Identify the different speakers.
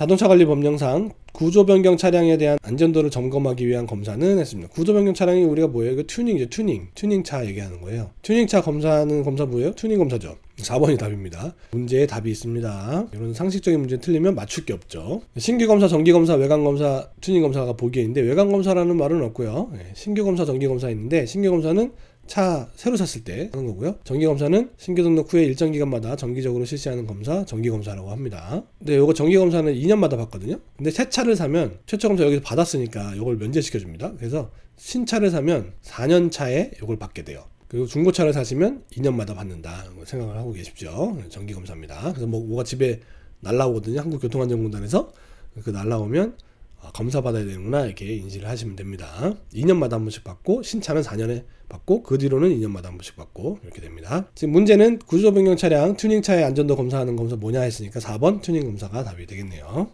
Speaker 1: 자동차 관리 법령상 구조 변경 차량에 대한 안전도를 점검하기 위한 검사는 했습니다. 구조 변경 차량이 우리가 뭐예요? 이거 튜닝이죠. 튜닝. 튜닝차 얘기하는 거예요. 튜닝차 검사는 검사 뭐예요? 튜닝 검사죠. 4번이 답입니다. 문제의 답이 있습니다. 이런 상식적인 문제 틀리면 맞출 게 없죠. 신규 검사, 정기 검사, 외관 검사, 튜닝 검사가 보기에 있는데 외관 검사라는 말은 없고요. 예, 신규 검사, 정기 검사 있는데 신규 검사는 차 새로 샀을 때 하는 거고요. 정기검사는 신규등록 후에 일정 기간마다 정기적으로 실시하는 검사, 정기검사라고 합니다. 근데 요거 정기검사는 2년마다 받거든요. 근데 새 차를 사면 최초검사 여기서 받았으니까 요걸 면제시켜줍니다. 그래서 신차를 사면 4년 차에 요걸 받게 돼요. 그리고 중고차를 사시면 2년마다 받는다 뭐 생각을 하고 계십시오. 정기검사입니다. 그래서 뭐, 뭐가 집에 날라오거든요. 한국교통안전공단에서. 그 날라오면 아, 검사 받아야 되는구나 이렇게 인지를 하시면 됩니다. 2년마다 한 번씩 받고 신차는 4년에 받고 그 뒤로는 2년마다 한 번씩 받고 이렇게 됩니다. 지금 문제는 구조 변경 차량 튜닝 차의 안전도 검사하는 검사 뭐냐 했으니까 4번 튜닝 검사가 답이 되겠네요.